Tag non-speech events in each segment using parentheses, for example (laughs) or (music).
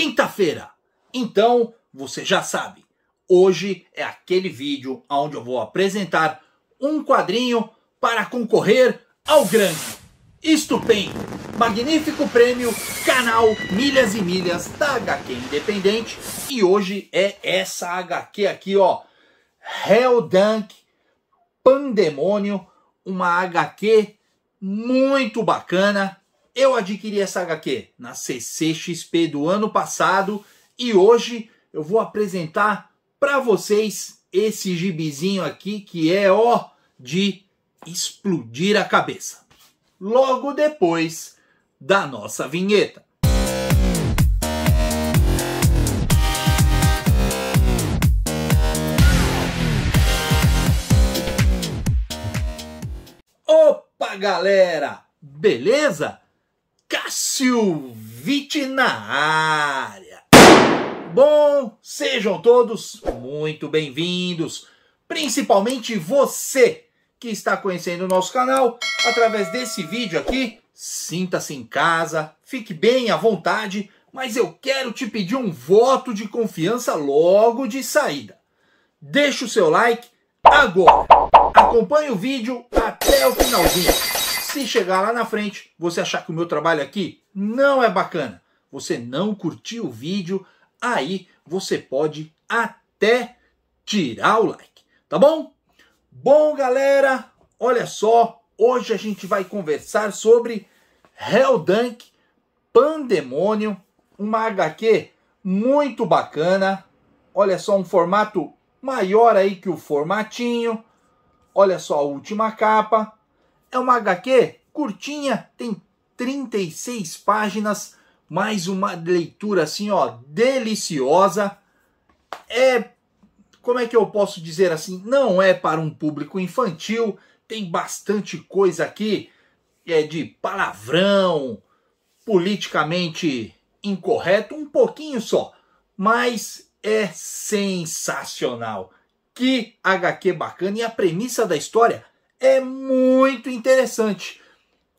quinta-feira. Então, você já sabe, hoje é aquele vídeo onde eu vou apresentar um quadrinho para concorrer ao grande, estupendo, magnífico prêmio Canal Milhas e Milhas da HQ Independente. E hoje é essa HQ aqui, ó, Hell Dunk Pandemônio, uma HQ muito bacana eu adquiri essa HQ na CCXP do ano passado e hoje eu vou apresentar para vocês esse gibizinho aqui que é ó de explodir a cabeça. Logo depois da nossa vinheta. Opa, galera! Beleza? Cássio Vitti na área. Bom, sejam todos muito bem-vindos, principalmente você que está conhecendo o nosso canal através desse vídeo aqui. Sinta-se em casa, fique bem à vontade, mas eu quero te pedir um voto de confiança logo de saída. Deixe o seu like agora. Acompanhe o vídeo até o finalzinho se chegar lá na frente, você achar que o meu trabalho aqui não é bacana, você não curtiu o vídeo, aí você pode até tirar o like, tá bom? Bom, galera, olha só, hoje a gente vai conversar sobre Helldunk Pandemônio, uma HQ muito bacana. Olha só, um formato maior aí que o formatinho. Olha só a última capa. É uma HQ curtinha, tem 36 páginas, mais uma leitura assim, ó, deliciosa. É como é que eu posso dizer assim? Não é para um público infantil, tem bastante coisa aqui é de palavrão, politicamente incorreto, um pouquinho só, mas é sensacional. Que HQ bacana e a premissa da história é muito interessante.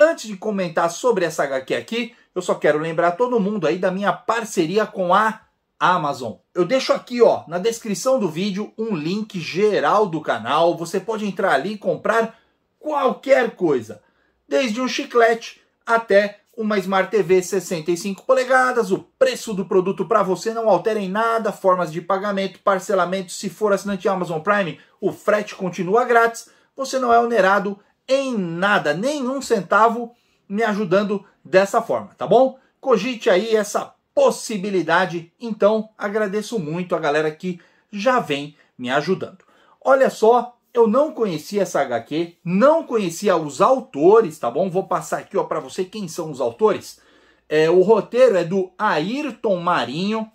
Antes de comentar sobre essa HQ aqui, eu só quero lembrar todo mundo aí da minha parceria com a Amazon. Eu deixo aqui, ó, na descrição do vídeo, um link geral do canal. Você pode entrar ali e comprar qualquer coisa, desde um chiclete até uma Smart TV 65 polegadas. O preço do produto para você não altera em nada, formas de pagamento, parcelamento, se for assinante Amazon Prime, o frete continua grátis você não é onerado em nada, nenhum centavo me ajudando dessa forma, tá bom? Cogite aí essa possibilidade. Então, agradeço muito a galera que já vem me ajudando. Olha só, eu não conhecia essa HQ, não conhecia os autores, tá bom? Vou passar aqui para você quem são os autores. É, o roteiro é do Ayrton Marinho.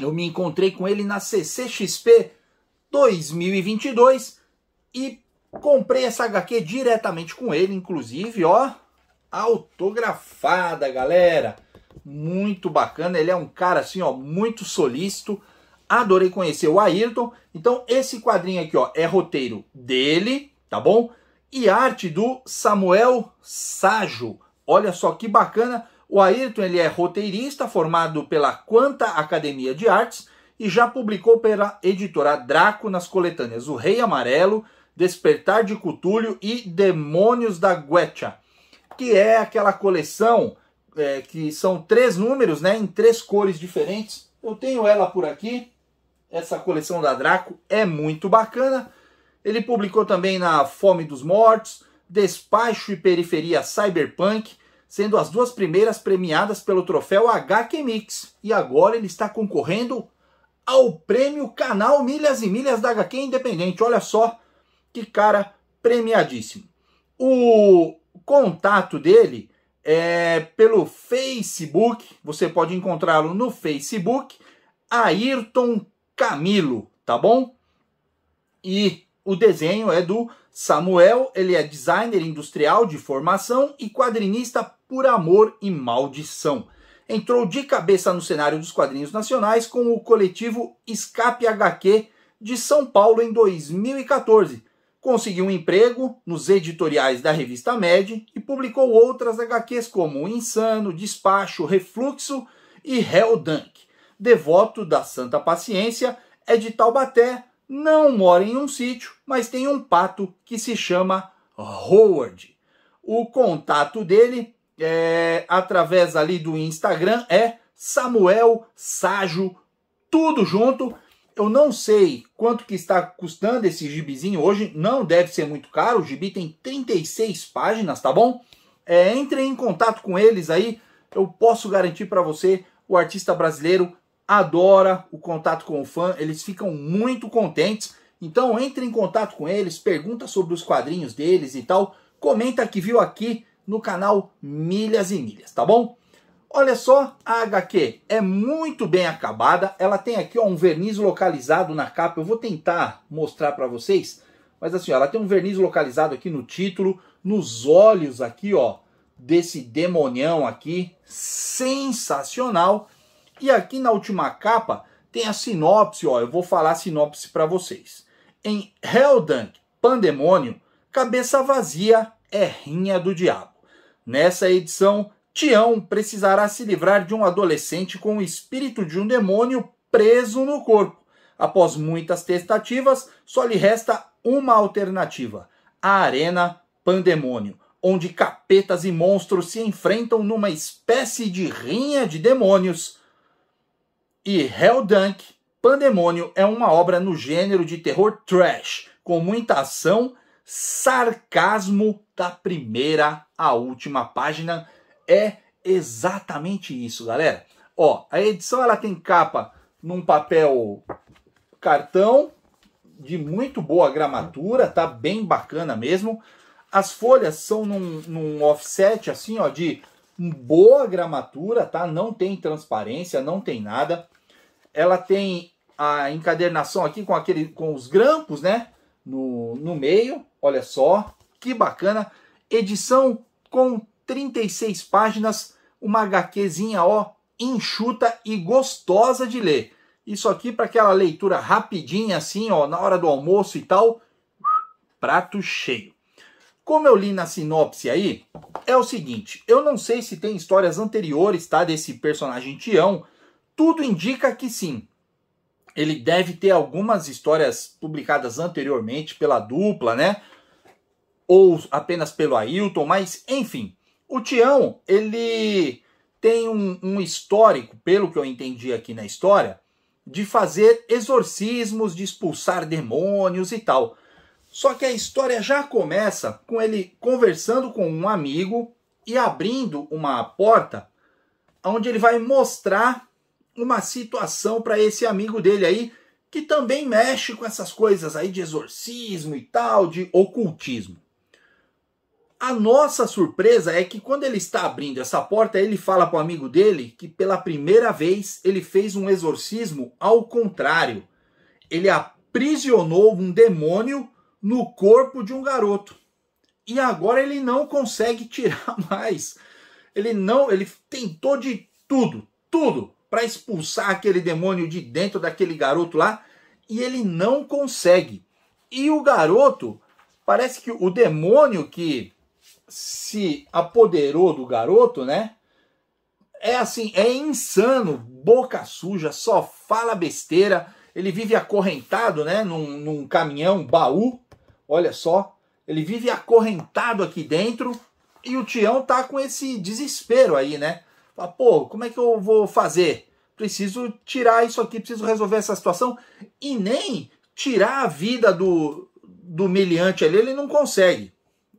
Eu me encontrei com ele na CCXP 2022 e Comprei essa HQ diretamente com ele, inclusive, ó, autografada, galera. Muito bacana, ele é um cara assim, ó, muito solícito. Adorei conhecer o Ayrton. Então, esse quadrinho aqui, ó, é roteiro dele, tá bom? E arte do Samuel Sajo. Olha só que bacana. O Ayrton, ele é roteirista formado pela Quanta Academia de Artes e já publicou pela editora Draco nas coletâneas O Rei Amarelo, Despertar de Cutulho e Demônios da Guecha, que é aquela coleção é, que são três números, né, em três cores diferentes. Eu tenho ela por aqui. Essa coleção da Draco é muito bacana. Ele publicou também na Fome dos Mortos, Despacho e Periferia Cyberpunk, sendo as duas primeiras premiadas pelo troféu HQ Mix. E agora ele está concorrendo ao prêmio Canal Milhas e Milhas da HQ Independente. Olha só, que cara premiadíssimo. O contato dele é pelo Facebook, você pode encontrá-lo no Facebook, Ayrton Camilo, tá bom? E o desenho é do Samuel, ele é designer industrial de formação e quadrinista por amor e maldição. Entrou de cabeça no cenário dos quadrinhos nacionais com o coletivo Escape HQ de São Paulo em 2014 Conseguiu um emprego nos editoriais da revista Med e publicou outras HQs como Insano, Despacho, Refluxo e Hell Dunk. Devoto da Santa Paciência, é de Taubaté, não mora em um sítio, mas tem um pato que se chama Howard. O contato dele é através ali do Instagram é Samuel Sajo tudo junto eu não sei quanto que está custando esse gibizinho hoje, não deve ser muito caro, o gibi tem 36 páginas, tá bom? É, entre em contato com eles aí, eu posso garantir para você, o artista brasileiro adora o contato com o fã, eles ficam muito contentes. Então entre em contato com eles, pergunta sobre os quadrinhos deles e tal, comenta que viu aqui no canal Milhas e Milhas, tá bom? Olha só, a HQ é muito bem acabada. Ela tem aqui ó, um verniz localizado na capa. Eu vou tentar mostrar para vocês. Mas assim, ó, ela tem um verniz localizado aqui no título, nos olhos aqui, ó, desse demonião aqui. Sensacional. E aqui na última capa tem a sinopse, ó. Eu vou falar a sinopse para vocês. Em Helldunk, Pandemônio, cabeça vazia é rinha do diabo. Nessa edição Tião precisará se livrar de um adolescente com o espírito de um demônio preso no corpo. Após muitas tentativas, só lhe resta uma alternativa: a Arena Pandemônio, onde capetas e monstros se enfrentam numa espécie de rinha de demônios. E Hell Dunk Pandemônio é uma obra no gênero de terror trash, com muita ação, sarcasmo da primeira à última página é exatamente isso, galera. Ó, a edição ela tem capa num papel cartão de muito boa gramatura, tá bem bacana mesmo. As folhas são num, num offset assim, ó, de boa gramatura, tá? Não tem transparência, não tem nada. Ela tem a encadernação aqui com aquele com os grampos, né? No, no meio, olha só, que bacana. Edição com 36 páginas, uma HQzinha ó, enxuta e gostosa de ler. Isso aqui para aquela leitura rapidinha assim, ó, na hora do almoço e tal, prato cheio. Como eu li na sinopse aí, é o seguinte, eu não sei se tem histórias anteriores, tá, desse personagem Tião, tudo indica que sim. Ele deve ter algumas histórias publicadas anteriormente pela dupla, né? Ou apenas pelo Ailton, mas enfim, o Tião, ele tem um, um histórico, pelo que eu entendi aqui na história, de fazer exorcismos, de expulsar demônios e tal. Só que a história já começa com ele conversando com um amigo e abrindo uma porta onde ele vai mostrar uma situação para esse amigo dele aí que também mexe com essas coisas aí de exorcismo e tal, de ocultismo. A nossa surpresa é que quando ele está abrindo essa porta, ele fala para o amigo dele que pela primeira vez ele fez um exorcismo ao contrário. Ele aprisionou um demônio no corpo de um garoto. E agora ele não consegue tirar (laughs) mais. Ele não, ele tentou de tudo, tudo para expulsar aquele demônio de dentro daquele garoto lá e ele não consegue. E o garoto, parece que o demônio que se apoderou do garoto, né? É assim, é insano, boca suja, só fala besteira. Ele vive acorrentado, né? Num, num caminhão, baú. Olha só, ele vive acorrentado aqui dentro. E o Tião tá com esse desespero aí, né? Fala, pô, como é que eu vou fazer? Preciso tirar isso aqui, preciso resolver essa situação. E nem tirar a vida do, do miliante ali, ele não consegue.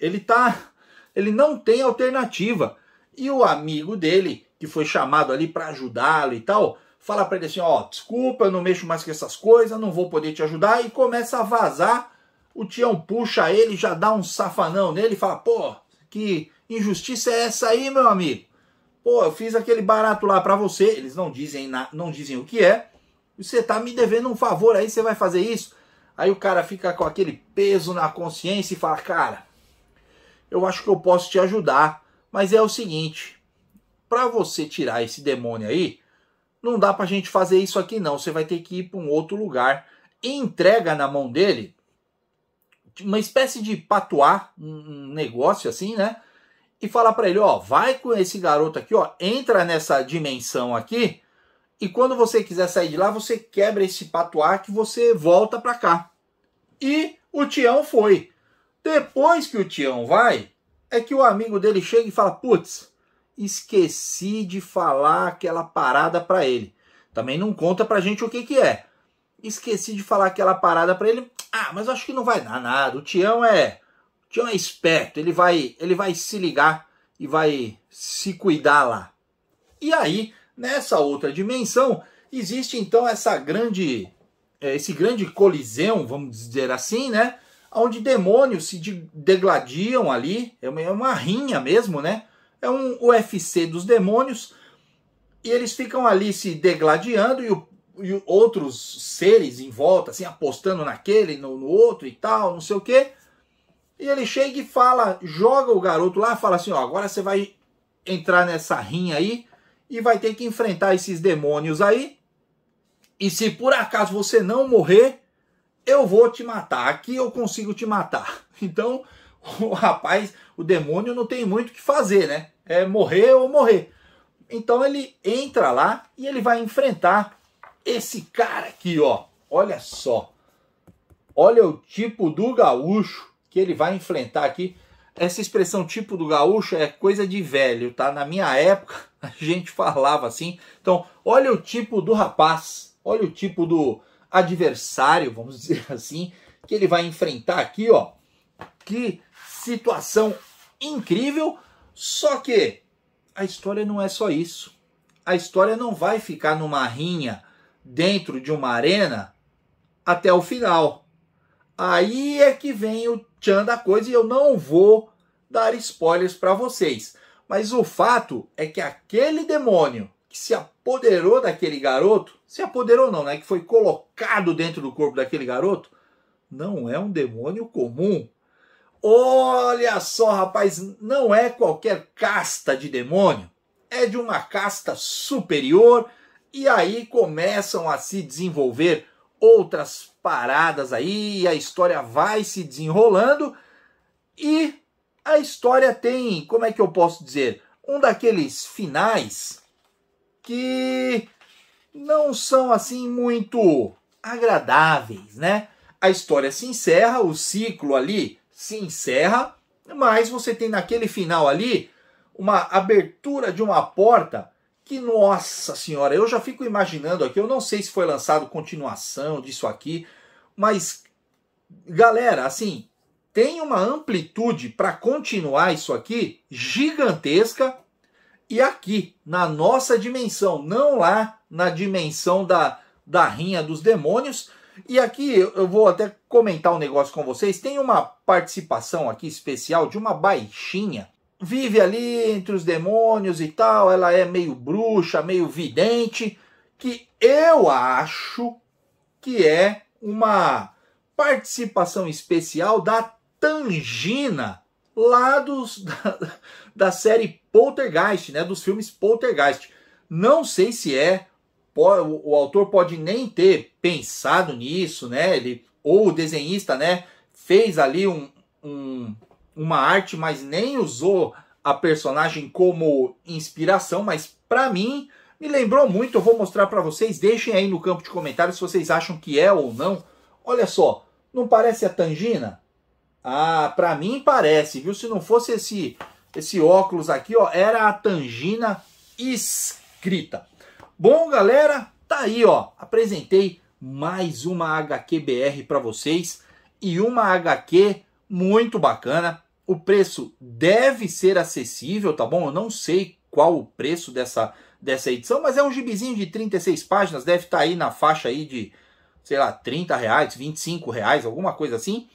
Ele tá ele não tem alternativa. E o amigo dele, que foi chamado ali para ajudá-lo e tal, fala para ele assim: ó, oh, desculpa, eu não mexo mais com essas coisas, não vou poder te ajudar, e começa a vazar. O Tião puxa ele, já dá um safanão nele e fala: pô, que injustiça é essa aí, meu amigo? Pô, eu fiz aquele barato lá para você, eles não dizem, na, não dizem o que é, você tá me devendo um favor aí, você vai fazer isso? Aí o cara fica com aquele peso na consciência e fala: cara, eu acho que eu posso te ajudar, mas é o seguinte, para você tirar esse demônio aí, não dá para a gente fazer isso aqui não, você vai ter que ir para um outro lugar. E entrega na mão dele uma espécie de patuá, um negócio assim, né? E fala para ele, ó, vai com esse garoto aqui, ó, entra nessa dimensão aqui, e quando você quiser sair de lá, você quebra esse patuá que você volta para cá. E o Tião foi. Depois que o Tião vai, é que o amigo dele chega e fala: putz, esqueci de falar aquela parada para ele. Também não conta pra gente o que que é. Esqueci de falar aquela parada para ele. Ah, mas acho que não vai dar nada. O Tião é, o Tião é esperto, ele vai, ele vai se ligar e vai se cuidar lá. E aí, nessa outra dimensão, existe então essa grande é, esse grande coliseu, vamos dizer assim, né? onde demônios se degladiam ali, é uma, é uma rinha mesmo, né? É um UFC dos demônios, e eles ficam ali se degladiando e, o, e outros seres em volta, assim, apostando naquele, no, no outro e tal, não sei o quê. E ele chega e fala, joga o garoto lá, fala assim: ó, agora você vai entrar nessa rinha aí e vai ter que enfrentar esses demônios aí. E se por acaso você não morrer, eu vou te matar, aqui eu consigo te matar. (laughs) Então, o rapaz, o demônio não tem muito o que fazer, né? É morrer ou morrer. Então ele entra lá e ele vai enfrentar esse cara aqui, ó. Olha só. Olha o tipo do gaúcho que ele vai enfrentar aqui. Essa expressão tipo do gaúcho é coisa de velho, tá? Na minha época (laughs) a gente falava assim. Então, olha o tipo do rapaz, olha o tipo do adversário, vamos dizer (laughs) assim, que ele vai enfrentar aqui, ó. Que situação incrível, só que a história não é só isso. A história não vai ficar numa rinha dentro de uma arena até o final. Aí é que vem o tchan da coisa e eu não vou dar spoilers para vocês. Mas o fato é que aquele demônio que se apoderou daquele garoto, se apoderou não, né? Que foi colocado dentro do corpo daquele garoto, não é um demônio comum. Olha só, rapaz, não é qualquer casta de demônio, é de uma casta superior e aí começam a se desenvolver outras paradas aí, e a história vai se desenrolando e a história tem, como é que eu posso dizer, um daqueles finais que não são assim muito agradáveis, né? A história se encerra, o ciclo ali se encerra, mas você tem naquele final ali uma abertura de uma porta que, nossa senhora, eu já fico imaginando aqui, eu não sei se foi lançado continuação disso aqui, mas galera, assim, tem uma amplitude para continuar isso aqui gigantesca e aqui, na nossa dimensão, não lá na dimensão da, da rinha dos demônios. E aqui eu vou até comentar um negócio com vocês. Tem uma participação aqui especial de uma baixinha. Vive ali entre os demônios e tal. Ela é meio bruxa, meio vidente. Que eu acho que é uma participação especial da Tangina lá dos, (laughs) da, da série Poltergeist, né? Dos filmes Poltergeist. Não sei se é, o, autor pode nem ter pensado nisso, né? Ele, ou o desenhista, né? Fez ali um, um, uma arte, mas nem usou a personagem como inspiração. Mas para mim, me lembrou muito. Eu vou mostrar para vocês. Deixem aí no campo de comentários se vocês acham que é ou não. Olha só, não parece a Tangina? Ah, para mim parece, viu? Se não fosse esse esse óculos aqui, ó, era a tangina escrita. Bom, galera, tá aí, ó. Apresentei mais uma HQBR para vocês e uma HQ muito bacana. O preço deve ser acessível, tá bom? Eu não sei qual o preço dessa dessa edição, mas é um gibizinho de 36 páginas, deve estar tá aí na faixa aí de, sei lá, 30 reais, 25 reais, alguma coisa assim.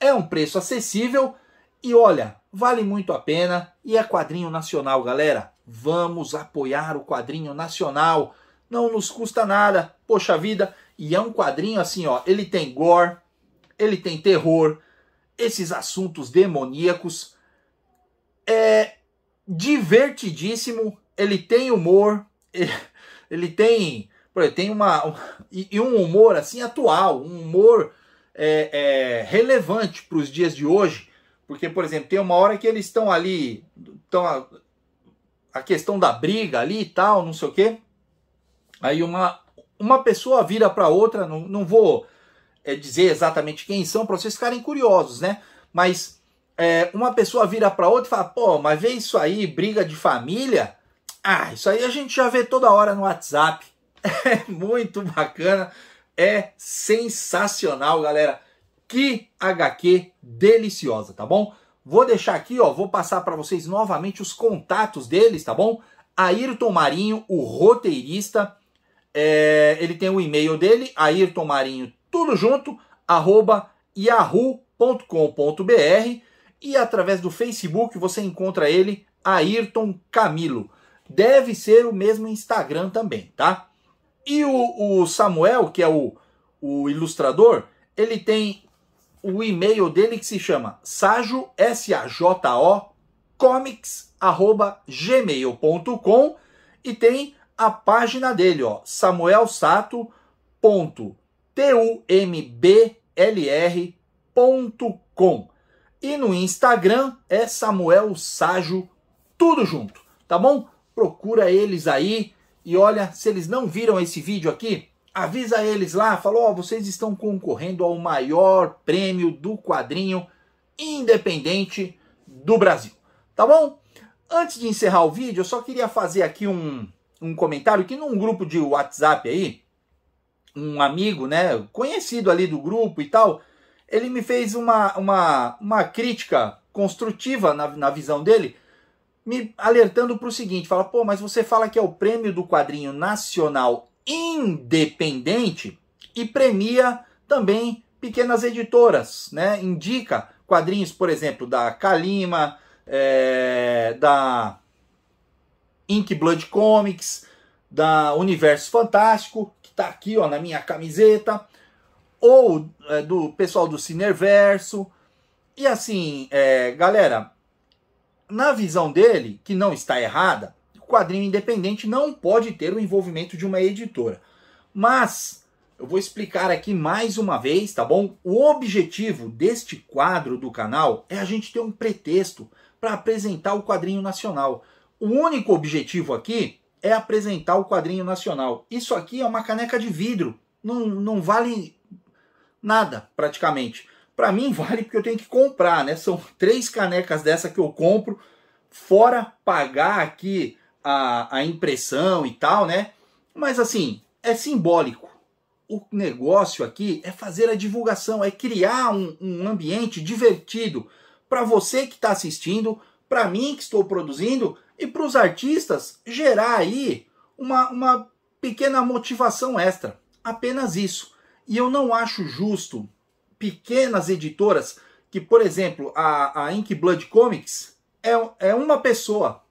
É um preço acessível e olha, vale muito a pena e é quadrinho nacional, galera. Vamos apoiar o quadrinho nacional. Não nos custa nada. Poxa vida, e é um quadrinho assim, ó, ele tem gore, ele tem terror, esses assuntos demoníacos. É divertidíssimo, ele tem humor, ele, (laughs) ele tem, uma e um humor assim atual, um humor é, é, relevante para os dias de hoje, porque, por exemplo, tem uma hora que eles estão ali, estão a, a, questão da briga ali e tal, não sei o quê. Aí uma, uma pessoa vira para outra, não, não vou é, dizer exatamente quem são, para vocês ficarem curiosos, né? Mas é, uma pessoa vira para outra e fala, pô, mas vê isso aí, briga de família. Ah, isso aí a gente já vê toda hora no WhatsApp. (laughs) É muito bacana é sensacional, galera. Que HQ deliciosa, tá bom? Vou deixar aqui, ó, vou passar para vocês novamente os contatos deles, tá bom? Ayrton Marinho, o roteirista, é, ele tem o e-mail dele, Ayrton Marinho, tudo junto, arroba yahoo.com.br e através do Facebook você encontra ele, Ayrton Camilo. Deve ser o mesmo Instagram também, tá? E o, o Samuel, que é o, o ilustrador, ele tem o e-mail dele que se chama sajo, S-A-J-O, comics, arroba, gmail.com e tem a página dele, ó, samuelsato.tumblr.com e no Instagram é Samuel Sajo, tudo junto, tá bom? Procura eles aí, e olha, se eles não viram esse vídeo aqui, avisa eles lá, falou, oh, vocês estão concorrendo ao maior prêmio do quadrinho independente do Brasil, tá bom? Antes de encerrar o vídeo, eu só queria fazer aqui um, um comentário que num grupo de WhatsApp aí, um amigo, né, conhecido ali do grupo e tal, ele me fez uma, uma, uma crítica construtiva na, na visão dele, me alertando para o seguinte: fala, pô, mas você fala que é o prêmio do quadrinho nacional independente e premia também pequenas editoras, né? Indica quadrinhos, por exemplo, da Kalima, é, da Ink Blood Comics, da Universo Fantástico, que está aqui ó, na minha camiseta, ou é, do pessoal do Cinerverso. E assim, é, galera, na visão dele, que não está errada, o quadrinho independente não pode ter o envolvimento de uma editora. Mas eu vou explicar aqui mais uma vez, tá bom? O objetivo deste quadro do canal é a gente ter um pretexto para apresentar o quadrinho nacional. O único objetivo aqui é apresentar o quadrinho nacional. Isso aqui é uma caneca de vidro, não, não vale nada praticamente. Para mim vale porque eu tenho que comprar, né? São três canecas dessa que eu compro, fora pagar aqui a, a impressão e tal, né? Mas assim, é simbólico. O negócio aqui é fazer a divulgação, é criar um, um ambiente divertido para você que está assistindo, para mim que estou produzindo e para os artistas gerar aí uma, uma pequena motivação extra. Apenas isso. E eu não acho justo pequenas editoras, que, por exemplo, a, a Ink Blood Comics é, é uma pessoa.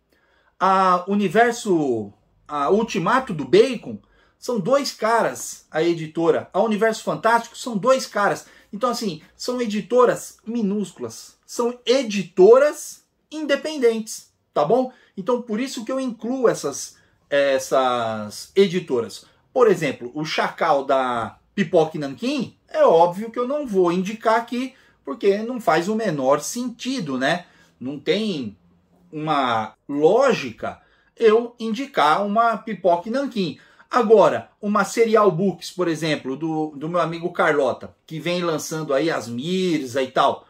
A Universo, a Ultimato do Bacon, são dois caras a editora. A Universo Fantástico são dois caras. Então, assim, são editoras minúsculas. São editoras independentes, tá bom? Então, por isso que eu incluo essas, essas editoras. Por exemplo, o Chacal da pipoca e nanquim, é óbvio que eu não vou indicar aqui, porque não faz o menor sentido, né? Não tem uma lógica eu indicar uma pipoca e nanquim. Agora, uma Serial Books, por exemplo, do, do meu amigo Carlota, que vem lançando aí as Mirza e tal,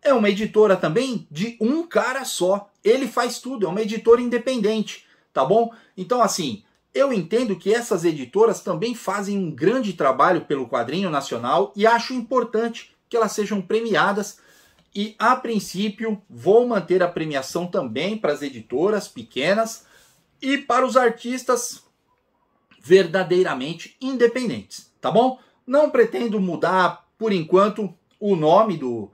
é uma editora também de um cara só. Ele faz tudo, é uma editora independente, tá bom? Então, assim, eu entendo que essas editoras também fazem um grande trabalho pelo quadrinho nacional e acho importante que elas sejam premiadas. E a princípio, vou manter a premiação também para as editoras pequenas e para os artistas verdadeiramente independentes, tá bom? Não pretendo mudar por enquanto o nome do,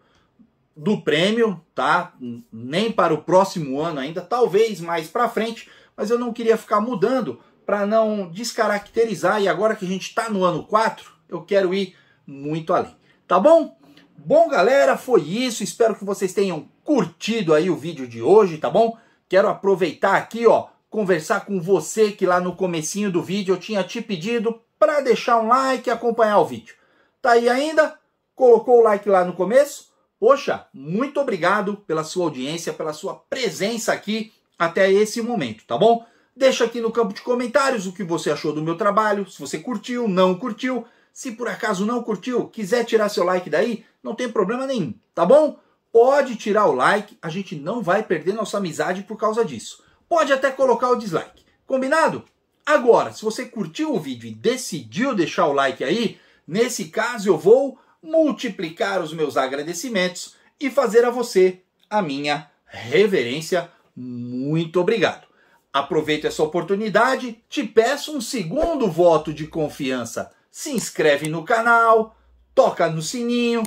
do prêmio, tá? Nem para o próximo ano ainda, talvez mais para frente, mas eu não queria ficar mudando para não descaracterizar. E agora que a gente está no ano 4, eu quero ir muito além. Tá bom? Bom, galera, foi isso. Espero que vocês tenham curtido aí o vídeo de hoje, tá bom? Quero aproveitar aqui, ó, conversar com você que lá no comecinho do vídeo eu tinha te pedido para deixar um like e acompanhar o vídeo. Tá aí ainda? Colocou o like lá no começo? Poxa, muito obrigado pela sua audiência, pela sua presença aqui até esse momento, tá bom? Deixa aqui no campo de comentários o que você achou do meu trabalho, se você curtiu, não curtiu. Se por acaso não curtiu, quiser tirar seu like daí, não tem problema nenhum, tá bom? Pode tirar o like, a gente não vai perder nossa amizade por causa disso. Pode até colocar o dislike, combinado? Agora, se você curtiu o vídeo e decidiu deixar o like aí, nesse caso eu vou multiplicar os meus agradecimentos e fazer a você a minha reverência. Muito obrigado. Aproveito essa oportunidade, te peço um segundo voto de confiança. Se inscreve no canal, toca no sininho,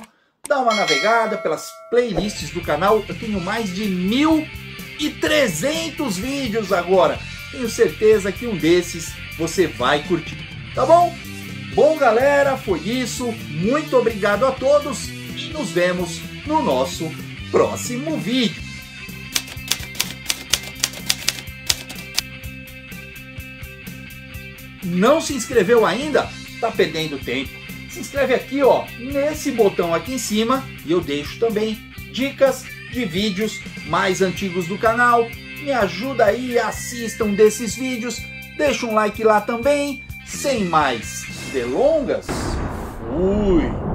dá uma navegada pelas playlists do canal. Eu tenho mais de 1.300 vídeos agora. Tenho certeza que um desses você vai curtir, tá bom? Bom, galera, foi isso. Muito obrigado a todos e nos vemos no nosso próximo vídeo. não se inscreveu ainda, está perdendo tempo. Se inscreve aqui, ó, nesse botão aqui em cima e eu deixo também dicas de vídeos mais antigos do canal. Me ajuda aí, assistam desses vídeos, deixa um like lá também. Sem mais delongas, fui!